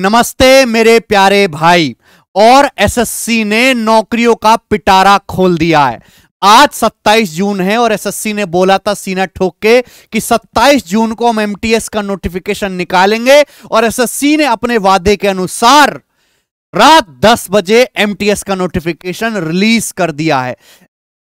नमस्ते मेरे प्यारे भाई और एसएससी ने नौकरियों का पिटारा खोल दिया है आज 27 जून है और एसएससी ने बोला था सीना ठोक के कि 27 जून को हम एमटीएस का नोटिफिकेशन निकालेंगे और एसएससी ने अपने वादे के अनुसार रात 10 बजे एमटीएस का नोटिफिकेशन रिलीज कर दिया है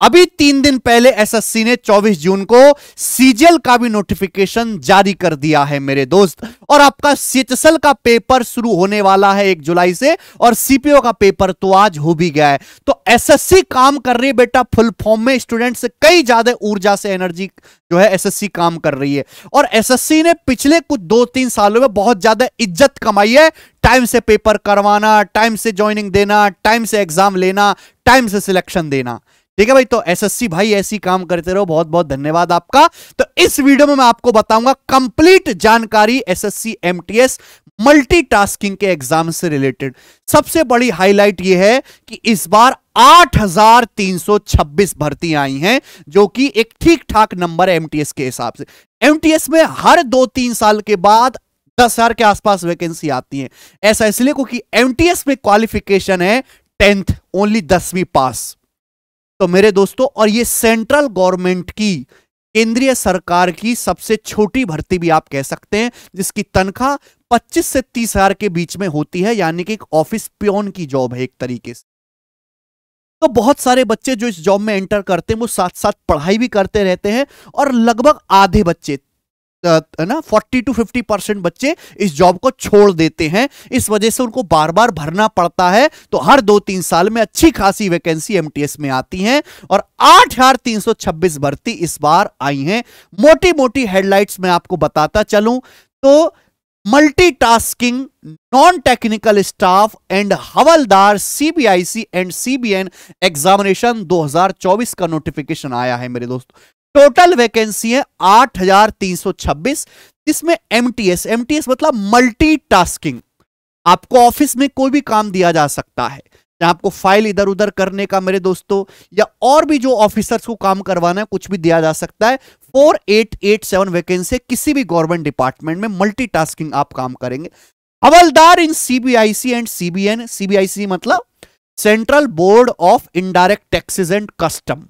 अभी तीन दिन पहले एसएससी ने 24 जून को सीजीएल का भी नोटिफिकेशन जारी कर दिया है मेरे दोस्त और आपका सीएचएसएल का पेपर शुरू होने वाला है एक जुलाई से और सीपीओ का पेपर तो आज हो भी गया है तो एसएससी काम कर रही है बेटा फुल फॉर्म में स्टूडेंट से कई ज्यादा ऊर्जा से एनर्जी जो है एस काम कर रही है और एस ने पिछले कुछ दो तीन सालों में बहुत ज्यादा इज्जत कमाई है टाइम से पेपर करवाना टाइम से ज्वाइनिंग देना टाइम से एग्जाम लेना टाइम से सिलेक्शन देना ठीक है भाई तो एसएससी भाई ऐसी काम करते रहो बहुत बहुत धन्यवाद आपका तो इस वीडियो में मैं आपको बताऊंगा कंप्लीट जानकारी एसएससी एमटीएस मल्टीटास्किंग के एग्जाम से रिलेटेड सबसे बड़ी हाईलाइट यह है कि इस बार 8,326 भर्ती आई हैं जो कि एक ठीक ठाक नंबर है एमटीएस के हिसाब से एमटीएस में हर दो तीन साल के बाद दस हजार के आसपास वैकेंसी आती है ऐसा इसलिए क्योंकि एमटीएस में क्वालिफिकेशन है टेंथ ओनली दसवीं पास तो मेरे दोस्तों और ये सेंट्रल गवर्नमेंट की केंद्रीय सरकार की सबसे छोटी भर्ती भी आप कह सकते हैं जिसकी तनख्वाह 25 से तीस हजार के बीच में होती है यानी कि एक ऑफिस प्योन की जॉब है एक तरीके से तो बहुत सारे बच्चे जो इस जॉब में एंटर करते हैं वो साथ साथ पढ़ाई भी करते रहते हैं और लगभग आधे बच्चे है ना 40 टू 50 परसेंट बच्चे इस जॉब को छोड़ देते हैं इस वजह से उनको बार बार भरना पड़ता है तो हर दो तीन साल में अच्छी खासी वैकेंसी एमटीएस में आती हैं और आठ हजार तीन सौ छब्बीस भर्ती इस बार आई हैं मोटी मोटी हेडलाइट्स में आपको बताता चलूं तो multitasking non technical staff and हवलदार सीबीआईसी एंड सीबीएन एग्जामिनेशन 2024 का नोटिफिकेशन आया है मेरे दोस्तों टोटल वैकेंसी है आठ हजार तीन सौ छब्बीस जिसमें एमटीएस एमटीएस मतलब मल्टीटास्किंग आपको ऑफिस में कोई भी काम दिया जा सकता है या आपको फाइल इधर उधर करने का मेरे दोस्तों या और भी जो ऑफिसर्स को काम करवाना है कुछ भी दिया जा सकता है 4887 वैकेंसी किसी भी गवर्नमेंट डिपार्टमेंट में मल्टीटास्किंग आप काम करेंगे हवलदार in CBIC and CBN CBIC मतलब central board of indirect taxes and custom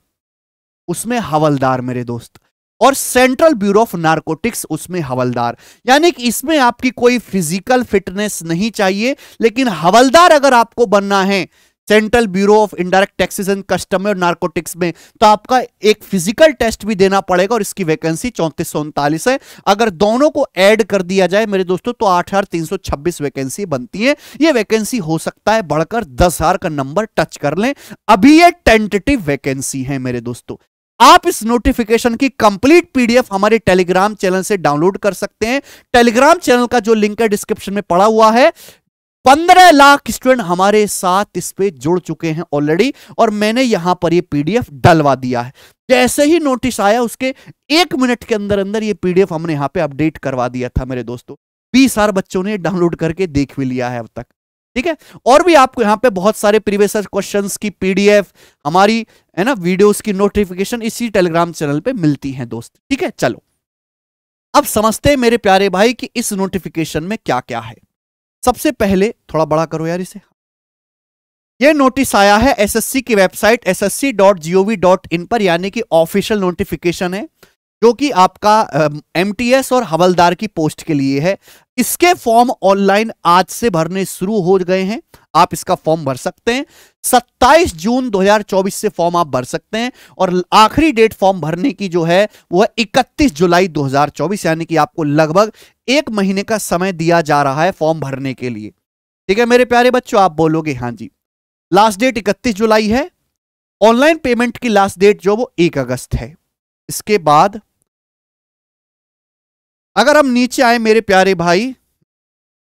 उसमें हवलदार मेरे दोस्त और सेंट्रल ब्यूरो ऑफ नार्कोटिक्स उसमें हवलदार यानी कि इसमें आपकी कोई फिजिकल फिटनेस नहीं चाहिए लेकिन हवलदार अगर आपको बनना है central bureau of indirect taxes and custom और नारकोटिक्स में तो आपका एक फिजिकल टेस्ट भी देना पड़ेगा और इसकी वैकेंसी चौंतीस सौ उनतालीस है अगर दोनों को ऐड कर दिया जाए मेरे दोस्तों तो आठ हजार तीन सौ छब्बीस वैकेंसी बनती है ये वैकेंसी हो सकता है बढ़कर दस हजार का नंबर टच कर लें अभी ये टेंटेटिव वैकेंसी है मेरे दोस्तों आप इस नोटिफिकेशन की कंप्लीट पीडीएफ हमारे टेलीग्राम चैनल से डाउनलोड कर सकते हैं टेलीग्राम चैनल का जो लिंक है डिस्क्रिप्शन में पड़ा हुआ है पंद्रह लाख स्टूडेंट हमारे साथ इस पे जुड़ चुके हैं ऑलरेडी और मैंने यहां पर ये पीडीएफ डलवा दिया है जैसे ही नोटिस आया उसके एक मिनट के अंदर अंदर ये पीडीएफ हमने यहां पे अपडेट करवा दिया था मेरे दोस्तों बीस हजार बच्चों ने डाउनलोड करके देख भी लिया है अब तक ठीक है और भी आपको यहां पे बहुत सारे प्रीवियस क्वेश्चन की पीडीएफ हमारी है ना वीडियोस की नोटिफिकेशन इसी टेलीग्राम चैनल पे मिलती है दोस्त ठीक है चलो अब समझते हैं मेरे प्यारे भाई कि इस नोटिफिकेशन में क्या क्या है सबसे पहले थोड़ा बड़ा करो यार इसे यह नोटिस आया है एसएससी की website S S C dot dot in पर यानी कि ऑफिशियल नोटिफिकेशन है क्योंकि आपका एमटीएस और हवलदार की पोस्ट के लिए है इसके फॉर्म ऑनलाइन आज से भरने शुरू हो गए हैं आप इसका फॉर्म भर सकते हैं 27 जून 2024 से फॉर्म आप भर सकते हैं और आखिरी डेट फॉर्म भरने की जो है वो है 31 जुलाई 2024 यानी कि आपको लगभग एक महीने का समय दिया जा रहा है फॉर्म भरने के लिए ठीक है मेरे प्यारे बच्चों आप बोलोगे हाँ जी लास्ट डेट इकतीस जुलाई है ऑनलाइन पेमेंट की लास्ट डेट जो वो एक अगस्त है इसके बाद अगर हम नीचे आए मेरे प्यारे भाई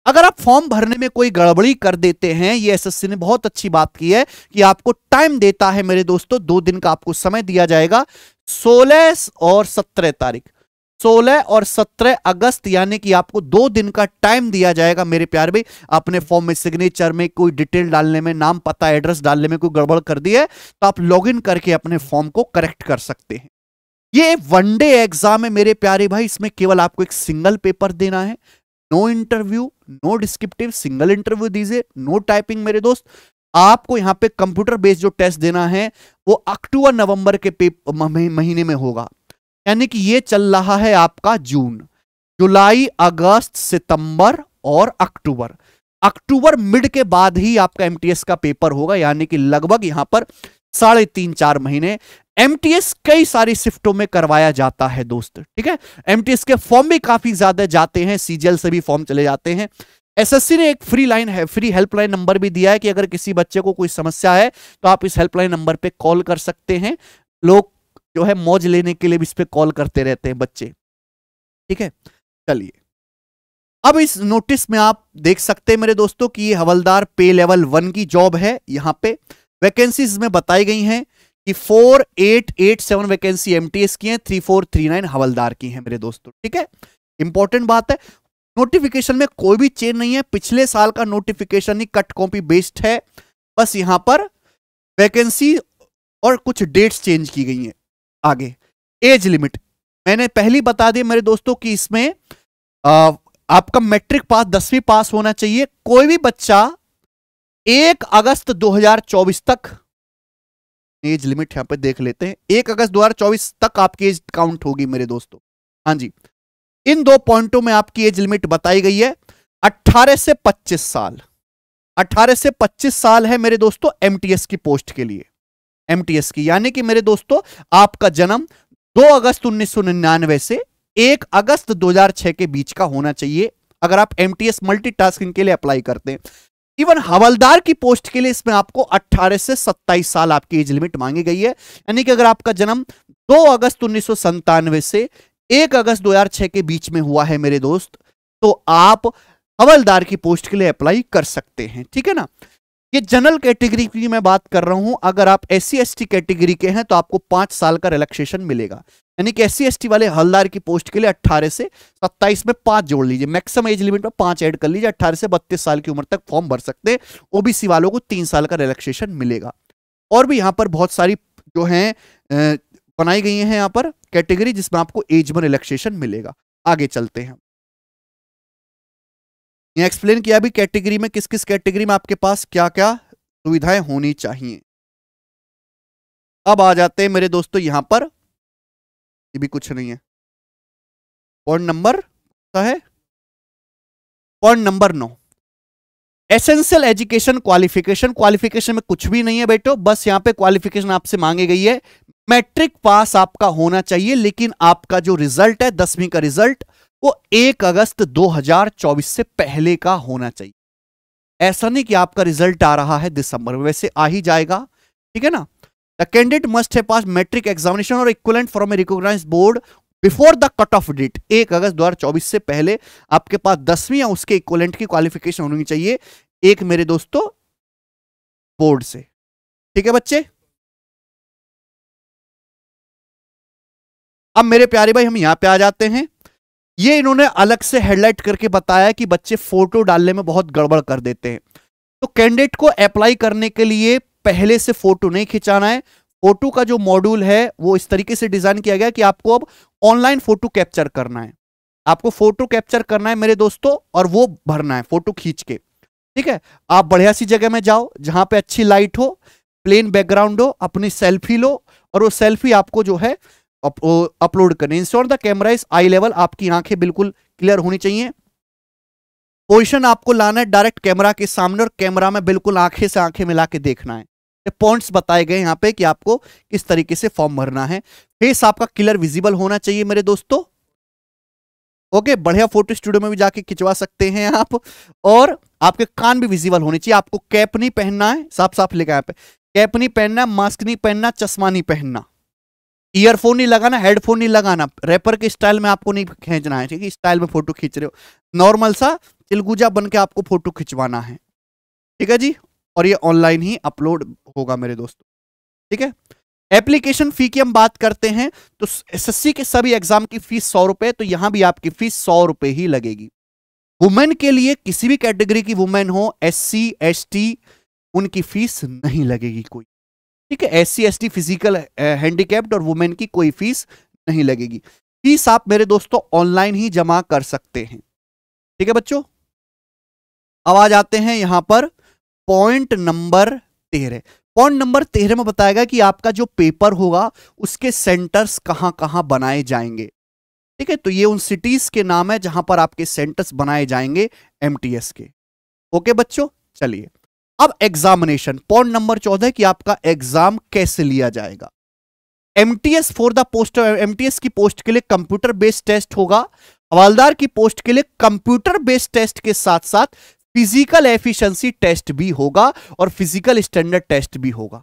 अगर आप फॉर्म भरने में कोई गड़बड़ी कर देते हैं ये एसएससी ने बहुत अच्छी बात की है कि आपको टाइम देता है मेरे दोस्तों दो दिन का आपको समय दिया जाएगा 16 और 17 तारीख 16 और 17 अगस्त यानी कि आपको दो दिन का टाइम दिया जाएगा मेरे प्यार भाई अपने फॉर्म में सिग्नेचर में कोई डिटेल डालने में नाम पता एड्रेस डालने में कोई गड़बड़ कर दी है तो आप लॉग करके अपने फॉर्म को करेक्ट कर सकते हैं ये वनडे एग्जाम है मेरे प्यारे भाई इसमें केवल आपको एक सिंगल पेपर देना है no interview no descriptive single interview दीजिए नो टाइपिंग मेरे दोस्त आपको यहां पे कंप्यूटर बेस्ड जो टेस्ट देना है वो अक्टूबर नवंबर के महीने में होगा यानी कि ये चल रहा है आपका जून जुलाई अगस्त सितंबर और अक्टूबर अक्टूबर मिड के बाद ही आपका एमटीएस का पेपर होगा यानी कि लगभग यहां पर साढ़े तीन चार महीने एमटीएस कई सारी शिफ्टों में करवाया जाता है दोस्त ठीक है एमटीएस के फॉर्म भी काफी ज्यादा जाते हैं सीजीएल से भी फॉर्म चले जाते हैं एसएससी ने एक फ्री लाइन है फ्री हेल्पलाइन नंबर भी दिया है कि अगर किसी बच्चे को कोई समस्या है तो आप इस हेल्पलाइन नंबर पे कॉल कर सकते हैं लोग जो है मौज लेने के लिए भी इस पे कॉल करते रहते हैं बच्चे ठीक है चलिए अब इस नोटिस में आप देख सकते हैं मेरे दोस्तों कि ये हवलदार पे लेवल वन की जॉब है यहाँ पे वैकेंसीज में बताई गई हैं कि four eight eight seven vacancy M की है थ्री फोर थ्री नाइन हवलदार की है मेरे दोस्तों ठीक है इंपॉर्टेंट बात है नोटिफिकेशन में कोई भी चेंज नहीं है पिछले साल का नोटिफिकेशन ही कट कॉपी बेस्ड है बस यहां पर वैकेंसी और कुछ डेट्स चेंज की गई हैं आगे एज लिमिट मैंने पहली बता दी मेरे दोस्तों कि इसमें आ, आपका मैट्रिक पास दसवीं पास होना चाहिए कोई भी बच्चा एक अगस्त 2024 तक एज लिमिट यहाँ पे देख लेते हैं एक अगस्त दो तक आपकी एज काउंट होगी मेरे दोस्तों हाँ जी इन दो पॉइंटों में आपकी एज लिमिट बताई गई है 18 से 25 साल 18 से 25 साल है मेरे दोस्तों एमटीएस की पोस्ट के लिए एमटीएस की यानी कि मेरे दोस्तों आपका जन्म 2 अगस्त 1999 से 1 अगस्त 2006 के बीच का होना चाहिए अगर आप एमटीएस मल्टीटास्किंग के लिए अप्लाई करते हैं इवन हवलदार की पोस्ट के लिए इसमें आपको 18 से 27 साल आपकी एज लिमिट मांगी गई है यानी कि अगर आपका जन्म 2 अगस्त उन्नीस से 1 अगस्त 2006 के बीच में हुआ है मेरे दोस्त तो आप हवलदार की पोस्ट के लिए अप्लाई कर सकते हैं ठीक है ना ये जनरल कैटेगरी की मैं बात कर रहा हूं अगर आप एस सी कैटेगरी के हैं तो आपको पांच साल का रिलैक्सेशन मिलेगा यानी कि एस सी वाले हलदार की पोस्ट के लिए 18 से 27 में पांच जोड़ लीजिए मैक्सिमम एज लिमिट में पांच ऐड कर लीजिए 18 से 32 साल की उम्र तक फॉर्म भर सकते हैं ओबीसी वालों को तीन साल का रिलैक्सेशन मिलेगा और भी यहाँ पर बहुत सारी जो है बनाई गई है यहाँ पर कैटेगरी जिसमें आपको एज में रिलैक्सेशन मिलेगा आगे चलते हैं यहाँ एक्सप्लेन किया भी कैटेगरी में किस किस कैटेगरी में आपके पास क्या क्या सुविधाएं होनी चाहिए अब आ जाते हैं मेरे दोस्तों यहां पर ये भी कुछ नहीं है पॉइंट नंबर क्या है पॉइंट नंबर नौ एसेंशियल एजुकेशन क्वालिफिकेशन क्वालिफिकेशन में कुछ भी नहीं है बेटो बस यहां पे क्वालिफिकेशन आपसे मांगी गई है मैट्रिक पास आपका होना चाहिए लेकिन आपका जो रिजल्ट है दसवीं का रिजल्ट वो एक अगस्त 2024 से पहले का होना चाहिए ऐसा नहीं कि आपका रिजल्ट आ रहा है दिसंबर में वैसे आ ही जाएगा ठीक है ना the candidate must have pass matric examination or equivalent from a recognise board before the cut off date एक अगस्त दो चौबीस से पहले आपके पास दसवीं या उसके इक्वलेंट की क्वालिफिकेशन होनी चाहिए एक मेरे दोस्तों बोर्ड से ठीक है बच्चे अब मेरे प्यारे भाई हम यहां पे आ जाते हैं ये इन्होंने अलग से हेडलाइट करके बताया कि बच्चे फोटो डालने में बहुत गड़बड़ कर देते हैं तो कैंडिडेट को अप्लाई करने के लिए पहले से फोटो नहीं खिंचाना है फोटो का जो मॉड्यूल है वो इस तरीके से डिजाइन किया गया कि आपको अब ऑनलाइन फोटो कैप्चर करना है आपको फोटो कैप्चर करना है मेरे दोस्तों और वो भरना है फोटो खींच के ठीक है आप बढ़िया सी जगह में जाओ जहां पे अच्छी लाइट हो प्लेन बैकग्राउंड हो अपनी सेल्फी लो और वो सेल्फी आपको जो है अपलोड करने install the camera is eye level आपकी आंखें बिल्कुल क्लियर होनी चाहिए पोजिशन आपको लाना है डायरेक्ट कैमरा के सामने और कैमरा में बिल्कुल आंखें से आंखें मिला के देखना है पॉइंट्स बताए गए यहाँ पे कि आपको किस तरीके से फॉर्म भरना है फेस आपका क्लियर विजिबल होना चाहिए मेरे दोस्तों ओके बढ़िया फोटो स्टूडियो में भी जाके खिंचवा सकते हैं आप और आपके कान भी विजिबल होने चाहिए आपको कैप नहीं पहनना है साफ साफ लिखा है कैप नहीं पहनना मास्क नहीं पहनना चश्मा नहीं पहनना ईयरफोन नहीं लगाना हेडफोन नहीं लगाना रैपर के स्टाइल में आपको नहीं खींचना है ठीक है स्टाइल में फोटो खींच रहे हो नॉर्मल सा तिलगुजा बन के आपको फोटो खिंचवाना है ठीक है जी और ये ऑनलाइन ही अपलोड होगा मेरे दोस्तों ठीक है एप्लीकेशन फी की हम बात करते हैं तो एस के सभी एग्जाम की फीस सौ रुपए तो यहां भी आपकी फीस सौ रुपए ही लगेगी वुमेन के लिए किसी भी कैटेगरी की वुमेन हो एस सी उनकी फीस नहीं लगेगी कोई ठीक है एस सी फिजिकल हैंडीकैप्ड और वुमेन की कोई फीस नहीं लगेगी फीस आप मेरे दोस्तों ऑनलाइन ही जमा कर सकते हैं ठीक है बच्चों अब आ जाते हैं यहां पर पॉइंट नंबर तेरह पॉइंट नंबर तेरह में बताएगा कि आपका जो पेपर होगा उसके सेंटर्स कहां कहां बनाए जाएंगे ठीक है तो ये उन सिटीज के नाम है जहां पर आपके सेंटर्स बनाए जाएंगे एमटीएस के ओके बच्चों चलिए अब एग्जामिनेशन पॉइंट नंबर चौदह कि आपका एग्जाम कैसे लिया जाएगा MTS for the post MTS की पोस्ट के लिए कंप्यूटर बेस्ड टेस्ट होगा हवालदार की पोस्ट के लिए कंप्यूटर बेस्ड टेस्ट के साथ साथ फिजिकल एफिशिएंसी टेस्ट भी होगा और फिजिकल स्टैंडर्ड टेस्ट भी होगा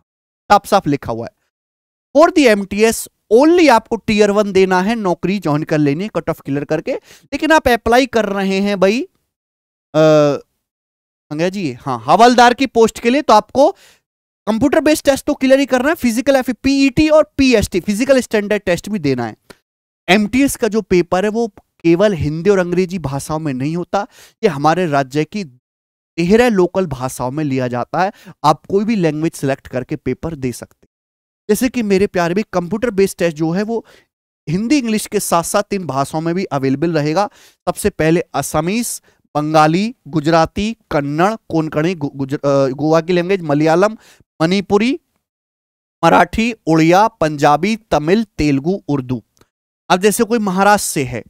साफ साफ लिखा हुआ है फॉर दी एमटीएस ओनली आपको टीयर वन देना है नौकरी ज्वाइन कर लेनी है कट ऑफ क्लियर करके लेकिन आप अप्लाई कर रहे हैं भाई अंग्रेजी जी हाँ हवलदार की पोस्ट के लिए तो आपको कंप्यूटर बेस्ड टेस्ट तो क्लियर ही करना है फिजिकल एफ पीईटी और पीएसटी फिजिकल स्टैंडर्ड टेस्ट भी देना है एमटीएस का जो पेपर है वो केवल हिंदी और अंग्रेजी भाषाओं में नहीं होता ये हमारे राज्य की तेरह लोकल भाषाओं में लिया जाता है आप कोई भी लैंग्वेज सेलेक्ट करके पेपर दे सकते जैसे कि मेरे प्यारे भी कंप्यूटर बेस्ड टेस्ट जो है वो हिंदी इंग्लिश के साथ साथ तीन भाषाओं में भी अवेलेबल रहेगा सबसे पहले असमीस बंगाली गुजराती कन्नड़ कोंकणी गोवा की लैंग्वेज मलयालम मणिपुरी मराठी उड़िया पंजाबी तमिल तेलुगु उर्दू अब जैसे कोई महाराष्ट्र से है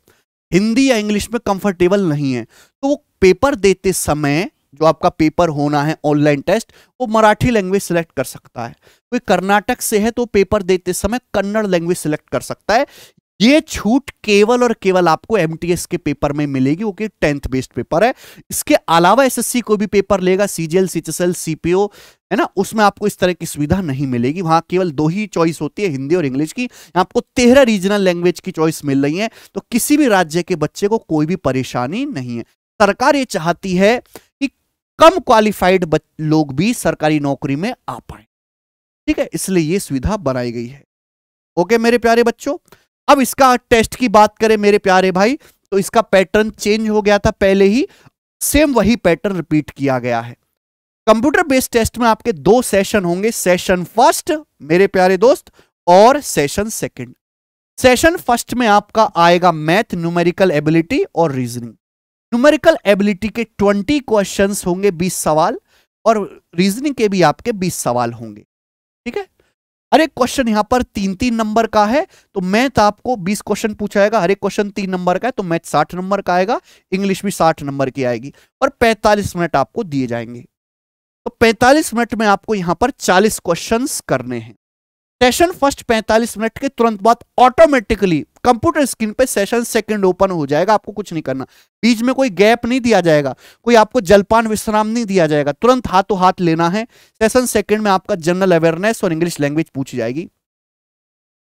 हिंदी या इंग्लिश में कंफर्टेबल नहीं है तो वो पेपर देते समय जो आपका पेपर होना है ऑनलाइन टेस्ट वो मराठी लैंग्वेज सेलेक्ट कर सकता है कोई कर्नाटक से है तो पेपर देते समय कन्नड़ लैंग्वेज सेलेक्ट कर सकता है ये छूट केवल और केवल आपको एमटीएस के पेपर में मिलेगी वो टेंथ बेस्ड पेपर है इसके अलावा एसएससी को भी पेपर लेगा सीजीएल सीएचएसएल सीपीओ है ना उसमें आपको इस तरह की सुविधा नहीं मिलेगी वहां केवल दो ही चॉइस होती है हिंदी और इंग्लिश की आपको तेरह रीजनल लैंग्वेज की चॉइस मिल रही है तो किसी भी राज्य के बच्चे को कोई भी परेशानी नहीं है सरकार ये चाहती है कि कम क्वालिफाइड लोग भी सरकारी नौकरी में आ पाए ठीक है इसलिए ये सुविधा बनाई गई है ओके मेरे प्यारे बच्चों अब इसका टेस्ट की बात करें मेरे प्यारे भाई तो इसका पैटर्न चेंज हो गया था पहले ही सेम वही पैटर्न रिपीट किया गया है कंप्यूटर बेस्ड टेस्ट में आपके दो सेशन होंगे सेशन फर्स्ट मेरे प्यारे दोस्त और सेशन सेकंड सेशन फर्स्ट में आपका आएगा मैथ न्यूमेरिकल एबिलिटी और रीजनिंग न्यूमेरिकल एबिलिटी के 20 क्वेश्चंस होंगे 20 सवाल और रीजनिंग के भी आपके 20 सवाल होंगे ठीक है हर एक क्वेश्चन यहाँ पर तीन तीन नंबर का है तो मैथ तो आपको बीस क्वेश्चन पूछा जाएगा हर एक क्वेश्चन तीन नंबर का है तो मैथ साठ नंबर का आएगा इंग्लिश भी साठ नंबर की आएगी और पैंतालीस मिनट आपको दिए जाएंगे तो पैंतालीस मिनट में आपको यहां पर चालीस क्वेश्चन करने हैं सेशन फर्स्ट 45 मिनट के तुरंत बाद ऑटोमेटिकली कंप्यूटर स्क्रीन पे सेशन सेकंड ओपन हो जाएगा आपको कुछ नहीं करना बीच में कोई गैप नहीं दिया जाएगा कोई आपको जलपान विश्राम नहीं दिया जाएगा तुरंत हाथों हाथ लेना है सेशन सेकंड में आपका जनरल अवेयरनेस और इंग्लिश लैंग्वेज पूछी जाएगी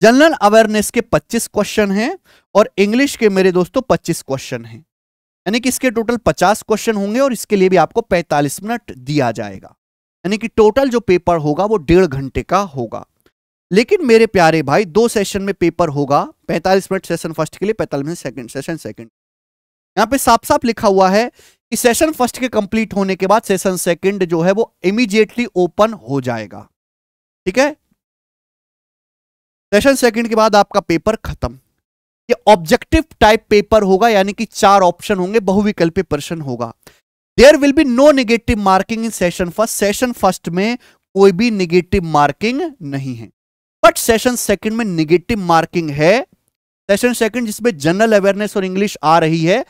जनरल अवेयरनेस के पच्चीस क्वेश्चन है और इंग्लिश के मेरे दोस्तों पच्चीस क्वेश्चन है यानी कि इसके टोटल पचास क्वेश्चन होंगे और इसके लिए भी आपको पैंतालीस मिनट दिया जाएगा यानी कि टोटल जो पेपर होगा वो डेढ़ घंटे का होगा लेकिन मेरे प्यारे भाई दो सेशन में पेपर होगा 45 मिनट सेशन फर्स्ट के लिए 45 मिनट सेकंड सेशन सेकंड यहाँ पे साफ साफ लिखा हुआ है कि सेशन फर्स्ट के कंप्लीट होने के बाद सेशन सेकंड जो है वो इमीजिएटली ओपन हो जाएगा ठीक है सेशन सेकंड के बाद आपका पेपर खत्म ये ऑब्जेक्टिव टाइप पेपर होगा यानी कि चार ऑप्शन होंगे बहुविकल्पी प्रश्न होगा there will be no negative marking in session first session first में कोई भी निगेटिव मार्किंग नहीं है बट सेशन सेकंड में निगेटिव मार्किंग है सेशन सेकंड जिसमें जनरल अवेयरनेस और इंग्लिश आ रही है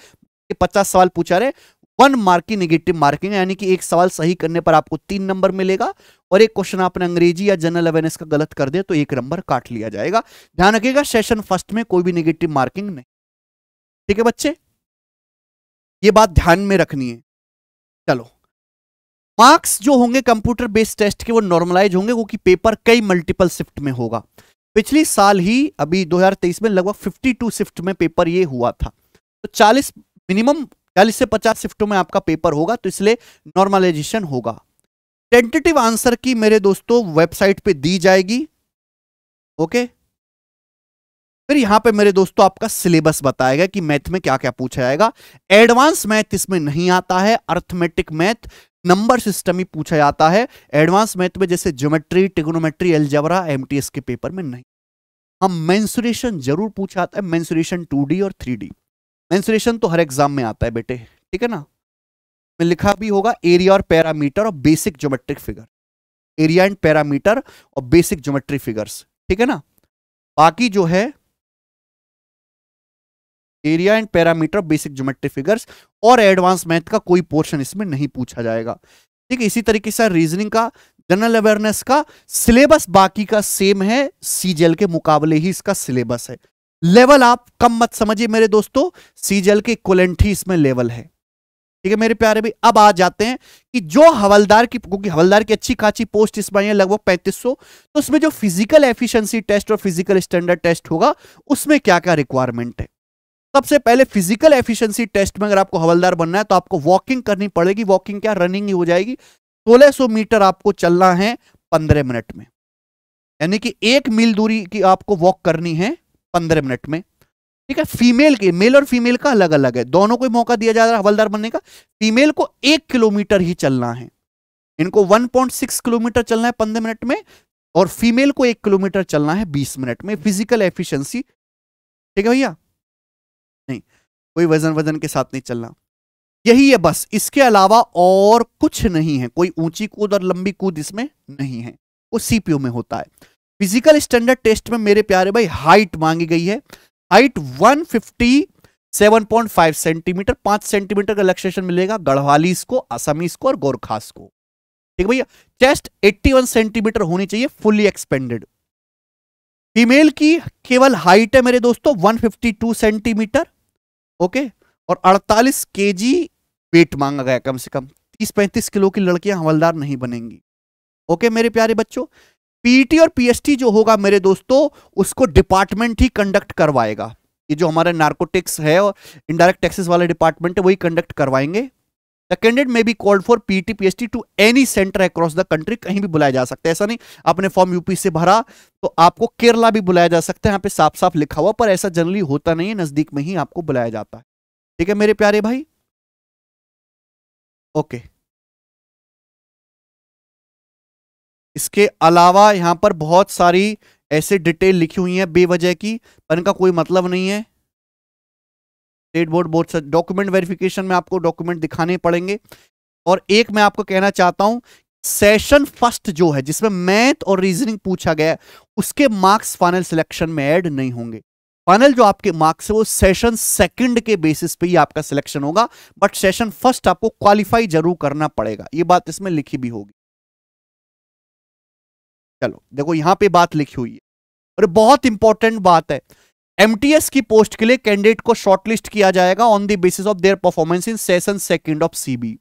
पचास सवाल पूछा रहे वन मार्क की निगेटिव मार्किंग यानी कि एक सवाल सही करने पर आपको तीन नंबर मिलेगा और एक क्वेश्चन आपने अंग्रेजी या जनरल अवेयरनेस का गलत कर दे तो एक नंबर काट लिया जाएगा ध्यान रखिएगा सेशन फर्स्ट में कोई भी निगेटिव मार्किंग नहीं ठीक है बच्चे ये बात ध्यान में रखनी है चलो मार्क्स जो होंगे कंप्यूटर बेस्ड टेस्ट के वो नॉर्मलाइज होंगे क्योंकि पेपर कई मल्टीपल शिफ्ट में होगा पिछली साल ही अभी 2023 में लगभग 52 शिफ्ट में पेपर ये हुआ था तो 40 मिनिमम 40 से 50 शिफ्टों में आपका पेपर होगा तो इसलिए नॉर्मलाइजेशन होगा टेंटेटिव आंसर की मेरे दोस्तों वेबसाइट पे दी जाएगी ओके फिर यहां पे मेरे दोस्तों आपका सिलेबस बताएगा कि मैथ में क्या क्या पूछा जाएगा एडवांस मैथ इसमें नहीं आता है अर्थमेटिक मैथ नंबर सिस्टम ही पूछा जाता है एडवांस मैथ में जैसे ज्योमेट्री टिग्नोमेट्री एलजबरा एम के पेपर में नहीं हम हाँ, मैंसुरेशन जरूर पूछा जाता है मैंसुरेशन टू और थ्री डी तो हर एग्जाम में आता है बेटे ठीक है ना में लिखा भी होगा एरिया और पैरामीटर और basic geometric figure area and perimeter और बेसिक ज्योमेट्री फिगर्स ठीक है ना बाकी जो है area and perimeter of basic geometry figures और एडवांस मैथ का कोई पोर्शन इसमें नहीं पूछा जाएगा ठीक है इसी तरीके से रीजनिंग का जनरल अवेयरनेस का सिलेबस बाकी का सेम है सीजीएल के मुकाबले ही इसका सिलेबस है लेवल आप कम मत समझिए मेरे दोस्तों सीजीएल के इक्वलेंट ही इसमें लेवल है ठीक है मेरे प्यारे भाई अब आ जाते हैं कि जो हवलदार की क्योंकि हवलदार की अच्छी खाची पोस्ट इसमें आई है लगभग पैंतीस तो उसमें जो फिजिकल एफिशिएंसी टेस्ट और फिजिकल स्टैंडर्ड टेस्ट होगा उसमें क्या क्या रिक्वायरमेंट है सबसे पहले फिजिकल एफिशिएंसी टेस्ट में अगर आपको हवलदार बनना है तो आपको वॉकिंग करनी पड़ेगी वॉकिंग क्या रनिंग ही हो जाएगी 1600 मीटर आपको चलना है 15 मिनट में यानी कि एक मील दूरी की आपको वॉक करनी है 15 मिनट में ठीक है फीमेल के मेल और फीमेल का अलग अलग है दोनों को मौका दिया जा रहा है हवलदार बनने का फीमेल को एक किलोमीटर ही चलना है इनको 1.6 किलोमीटर चलना है पंद्रह मिनट में और फीमेल को एक किलोमीटर चलना है बीस मिनट में फिजिकल एफिशिएंसी ठीक है भैया नहीं कोई वजन वजन के साथ नहीं चलना यही है बस इसके अलावा और कुछ नहीं है कोई ऊंची कूद और लंबी कूद इसमें नहीं है वो सीपीओ में होता है फिजिकल स्टैंडर्ड टेस्ट में मेरे प्यारे भाई हाइट मांगी गई है हाइट 157.5 सेंटीमीटर पांच सेंटीमीटर का लक्ष्यशन मिलेगा गढ़वालीस को असमीस को और गोरखास को ठीक है भैया चेस्ट 81 सेंटीमीटर होनी चाहिए फुली एक्सपेंडेड फीमेल की केवल हाइट है मेरे दोस्तों 152 सेंटीमीटर ओके और 48 केजी वेट मांगा गया कम से कम 30-35 किलो की लड़कियां हवलदार नहीं बनेंगी ओके मेरे प्यारे बच्चों पीटी e और पीएसटी जो होगा मेरे दोस्तों उसको डिपार्टमेंट ही कंडक्ट करवाएगा ये जो हमारे नार्कोटिक्स है और इनडायरेक्ट टैक्सेस वाले डिपार्टमेंट है वही कंडक्ट करवाएंगे the candidate may be called for PT T to any centre across the country कहीं भी बुलाया जा सकता है ऐसा नहीं आपने फॉर्म यूपी से भरा तो आपको केरला भी बुलाया जा सकता है यहाँ पे साफ साफ लिखा हुआ पर ऐसा जनरली होता नहीं है नजदीक में ही आपको बुलाया जाता है ठीक है मेरे प्यारे भाई ओके इसके अलावा यहां पर बहुत सारी ऐसे डिटेल लिखी हुई है बेवजह की पर इनका कोई मतलब नहीं है स्टेट बोर्ड बहुत सारे डॉक्यूमेंट वेरिफिकेशन में आपको डॉक्यूमेंट दिखाने पड़ेंगे और एक मैं आपको कहना चाहता हूं सेशन फर्स्ट जो है जिसमें मैथ और रीजनिंग पूछा गया उसके मार्क्स फाइनल सिलेक्शन में ऐड नहीं होंगे फाइनल जो आपके मार्क्स है वो सेशन सेकंड के बेसिस पे ही आपका सिलेक्शन होगा बट सेशन फर्स्ट आपको क्वालिफाई जरूर करना पड़ेगा ये बात इसमें लिखी भी होगी चलो देखो यहां पे बात लिखी हुई है और बहुत इंपॉर्टेंट बात है एमटीएस की पोस्ट के लिए कैंडिडेट को शॉर्टलिस्ट किया जाएगा on the basis of their performance in session second of CB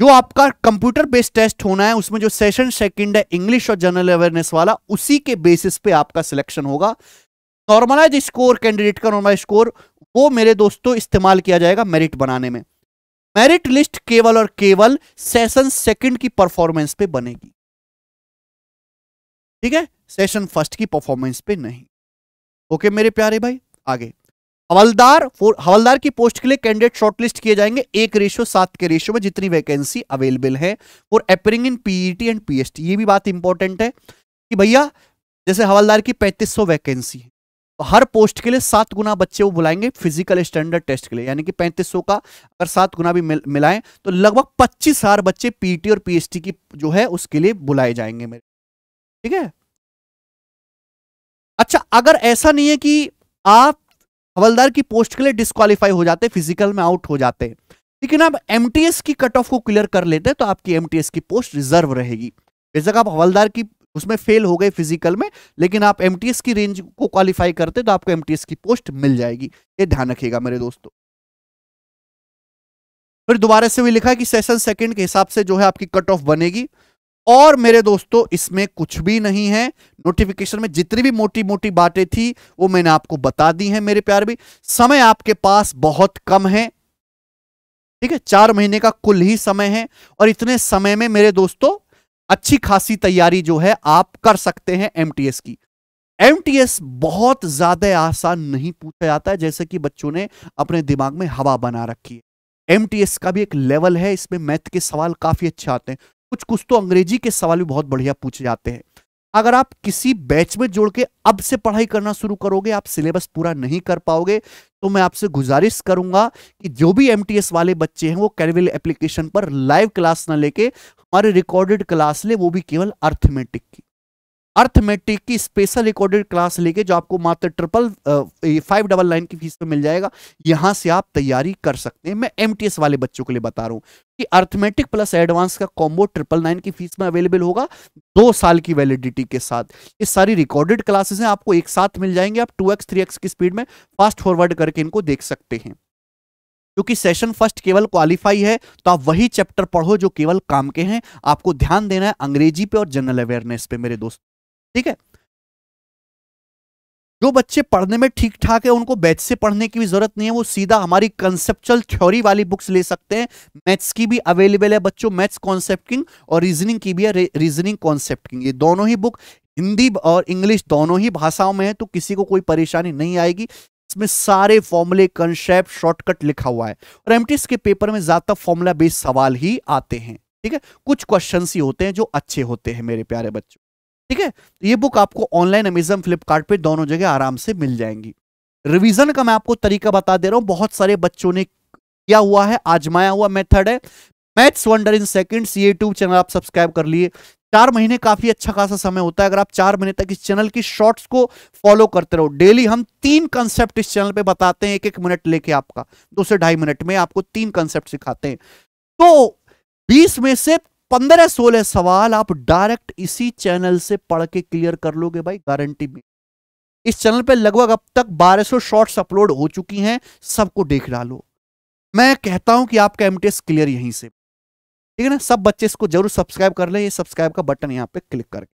जो आपका कंप्यूटर बेस्ड टेस्ट होना है उसमें जो सेशन सेकंड है इंग्लिश और जनरल अवेयरनेस वाला उसी के बेसिस पे आपका सिलेक्शन होगा नॉर्मलाइज स्कोर कैंडिडेट का नॉर्मलाइज स्कोर वो मेरे दोस्तों इस्तेमाल किया जाएगा मेरिट बनाने में मेरिट लिस्ट केवल और केवल सेशन सेकंड की परफॉर्मेंस पे बनेगी ठीक है सेशन फर्स्ट की परफॉर्मेंस पे नहीं ओके मेरे प्यारे भाई आगे हवलदार हवलदार की पोस्ट के लिए कैंडिडेट शॉर्टलिस्ट किए जाएंगे एक रेशियो सात के रेशियो में जितनी वैकेंसी अवेलेबल है for appearing in PET and PST ये भी बात इंपॉर्टेंट है कि भैया जैसे हवलदार की 3500 वैकेंसी है तो हर पोस्ट के लिए सात गुना बच्चे वो बुलाएंगे फिजिकल स्टैंडर्ड टेस्ट के लिए यानी कि सौ का अगर सात गुना भी मिल, मिलाएं तो लगभग पच्चीस हजार बच्चे पीटी e और पीएसटी की जो है उसके लिए बुलाए जाएंगे मेरे ठीक है अच्छा अगर ऐसा नहीं है कि आप हवलदार की पोस्ट के लिए डिस्कालीफाई हो जाते फिजिकल में आउट हो जाते लेकिन आप एम की कट ऑफ को क्लियर कर लेते तो आपकी एम की पोस्ट रिजर्व रहेगी बेशक आप हवलदार की उसमें फेल हो गए फिजिकल में लेकिन आप एम की रेंज को क्वालिफाई करते तो आपको एम की पोस्ट मिल जाएगी ये ध्यान रखिएगा मेरे दोस्तों फिर दोबारा से भी लिखा है कि सेशन सेकंड के हिसाब से जो है आपकी कट ऑफ बनेगी और मेरे दोस्तों इसमें कुछ भी नहीं है नोटिफिकेशन में जितनी भी मोटी मोटी बातें थी वो मैंने आपको बता दी हैं मेरे प्यार भी समय आपके पास बहुत कम है ठीक है चार महीने का कुल ही समय है और इतने समय में मेरे दोस्तों अच्छी खासी तैयारी जो है आप कर सकते हैं एमटीएस की एमटीएस बहुत ज्यादा आसान नहीं पूछा जाता है जैसे कि बच्चों ने अपने दिमाग में हवा बना रखी है एमटीएस का भी एक लेवल है इसमें मैथ के सवाल काफी अच्छे आते हैं कुछ कुछ तो अंग्रेजी के सवाल भी बहुत बढ़िया पूछे जाते हैं अगर आप किसी बैच में जोड़ के अब से पढ़ाई करना शुरू करोगे आप सिलेबस पूरा नहीं कर पाओगे तो मैं आपसे गुजारिश करूंगा कि जो भी एम वाले बच्चे हैं वो कैरविल एप्लीकेशन पर लाइव क्लास ना लेके हमारे रिकॉर्डेड क्लास ले वो भी केवल अर्थमेटिक की अर्थमेट्रिक की स्पेशल रिकॉर्डेड क्लास लेके जो आपको मात्र ट्रिपल फाइव डबल नाइन की फीस पे मिल जाएगा यहां से आप तैयारी कर सकते हैं मैं एमटीएस वाले बच्चों के लिए बता रहा हूं कि अर्थमेट्रिक प्लस एडवांस का कॉम्बो ट्रिपल नाइन की फीस में अवेलेबल होगा दो साल की वैलिडिटी के साथ ये सारी रिकॉर्डेड क्लासेस हैं आपको एक साथ मिल जाएंगे आप टू एक्स एक्स की स्पीड में फास्ट फॉरवर्ड करके इनको देख सकते हैं क्योंकि सेशन फर्स्ट केवल क्वालिफाई है तो आप वही चैप्टर पढ़ो जो केवल काम के हैं आपको ध्यान देना है अंग्रेजी पे और जनरल अवेयरनेस पे मेरे दोस्त ठीक है जो बच्चे पढ़ने में ठीक ठाक है उनको मैथ्स से पढ़ने की भी जरूरत नहीं है वो सीधा हमारी कंसेप्चुअल थ्योरी वाली बुक्स ले सकते हैं मैथ्स की भी अवेलेबल है बच्चों मैथ्स कॉन्सेप्ट किंग और रीजनिंग की भी है रीजनिंग कॉन्सेप्ट किंग ये दोनों ही बुक हिंदी और इंग्लिश दोनों ही भाषाओं में है तो किसी को कोई परेशानी नहीं आएगी इसमें सारे फॉर्मूले कंसेप्ट शॉर्टकट लिखा हुआ है और एम के पेपर में ज्यादातर फॉर्मूला बेस्ड सवाल ही आते हैं ठीक है कुछ क्वेश्चन ही होते हैं जो अच्छे होते हैं मेरे प्यारे बच्चों ठीक है ये बुक आपको ऑनलाइन अमेजन फ्लिपकार्ट दोनों जगह आराम से मिल जाएंगी रिविजन का मैं आपको तरीका बता दे रहा हूं बहुत सारे बच्चों ने किया हुआ है आजमाया हुआ मेथड है मैथ्स वंडर इन सेकेंड्स ये यूट्यूब चैनल आप सब्सक्राइब कर लिए चार महीने काफी अच्छा खासा समय होता है अगर आप चार महीने तक इस चैनल की शॉर्ट्स को फॉलो करते रहो डेली हम तीन कंसेप्ट इस चैनल पे बताते हैं एक एक मिनट लेके आपका दो से ढाई मिनट में आपको तीन कंसेप्ट सिखाते हैं तो बीस में से पंद्रह सोलह सवाल आप डायरेक्ट इसी चैनल से पढ़ के क्लियर कर लोगे भाई गारंटी में इस चैनल पे लगभग अब तक 1200 शॉर्ट्स अपलोड हो चुकी हैं सबको देख डालो मैं कहता हूं कि आपका एम क्लियर यहीं से ठीक है ना सब बच्चे इसको जरूर सब्सक्राइब कर ले ये सब्सक्राइब का बटन यहाँ पे क्लिक करके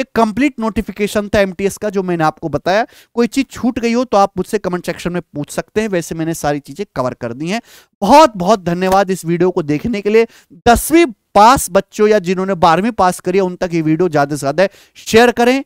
एक कंप्लीट नोटिफिकेशन था एमटीएस का जो मैंने आपको बताया कोई चीज छूट गई हो तो आप मुझसे कमेंट सेक्शन में पूछ सकते हैं वैसे मैंने सारी चीजें कवर कर दी हैं बहुत बहुत धन्यवाद इस वीडियो को देखने के लिए दसवीं पास बच्चों या जिन्होंने बारहवीं पास करी है उन तक ये वीडियो ज्यादा से ज्यादा शेयर करें